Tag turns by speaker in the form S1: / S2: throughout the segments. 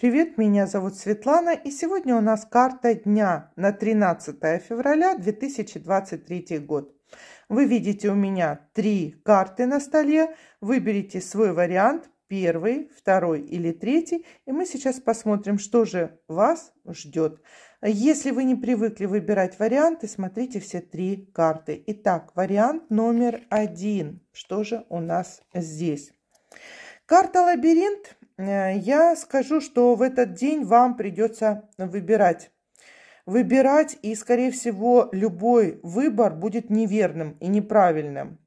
S1: Привет, меня зовут Светлана, и сегодня у нас карта дня на 13 февраля 2023 год. Вы видите у меня три карты на столе, выберите свой вариант, первый, второй или третий, и мы сейчас посмотрим, что же вас ждет. Если вы не привыкли выбирать варианты, смотрите все три карты. Итак, вариант номер один. Что же у нас здесь? Карта лабиринт Э, я скажу, что в этот день вам придется выбирать. Выбирать, и, скорее всего, любой выбор будет неверным и неправильным.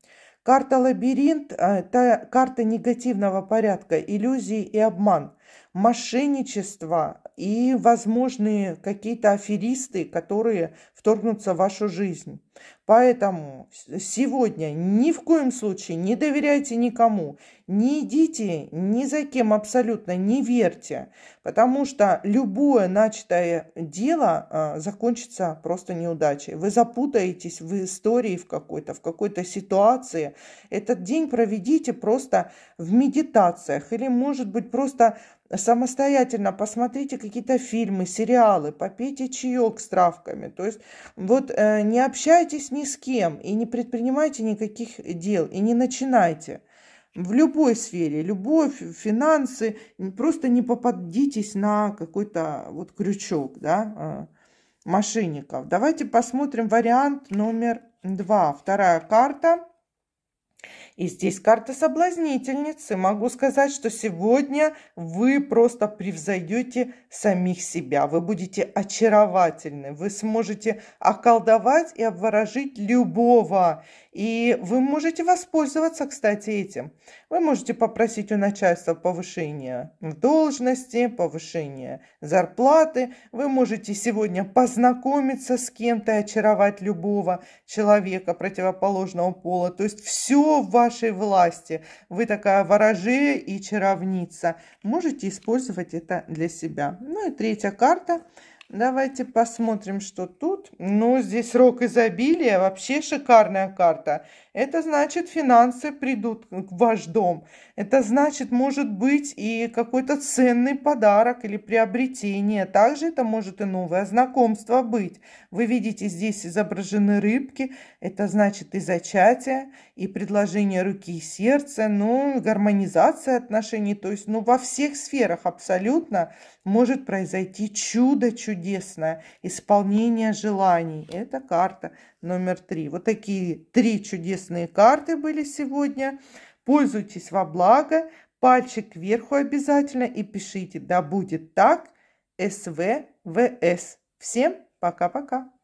S1: Карта лабиринт – это карта негативного порядка, иллюзии и обман – мошенничество и возможные какие-то аферисты, которые вторгнутся в вашу жизнь. Поэтому сегодня ни в коем случае не доверяйте никому, не идите ни за кем абсолютно, не верьте, потому что любое начатое дело а, закончится просто неудачей. Вы запутаетесь в истории в какой-то, в какой-то ситуации. Этот день проведите просто в медитациях или, может быть, просто самостоятельно посмотрите какие-то фильмы, сериалы, попейте чаек с травками. То есть вот э, не общайтесь ни с кем и не предпринимайте никаких дел и не начинайте. В любой сфере, любовь, финансы, просто не попадитесь на какой-то вот крючок, да, э, мошенников. Давайте посмотрим вариант номер два, вторая карта – и здесь карта соблазнительницы. Могу сказать, что сегодня вы просто превзойдете самих себя. Вы будете очаровательны. Вы сможете околдовать и обворожить любого. И вы можете воспользоваться, кстати, этим. Вы можете попросить у начальства повышения должности, повышения зарплаты. Вы можете сегодня познакомиться с кем-то и очаровать любого человека противоположного пола. То есть все в вашей власти. Вы такая ворожея и чаровница. Можете использовать это для себя. Ну и третья карта. Давайте посмотрим, что тут ну, здесь рок изобилия, вообще шикарная карта. Это значит, финансы придут в ваш дом. Это значит, может быть, и какой-то ценный подарок или приобретение. Также это может и новое знакомство быть. Вы видите, здесь изображены рыбки. Это значит и зачатие, и предложение руки и сердца, ну, гармонизация отношений. То есть, ну, во всех сферах абсолютно может произойти чудо чудесное, исполнение желаний желаний. Это карта номер три. Вот такие три чудесные карты были сегодня. Пользуйтесь во благо. Пальчик кверху обязательно и пишите «Да будет так СВВС». Всем пока-пока.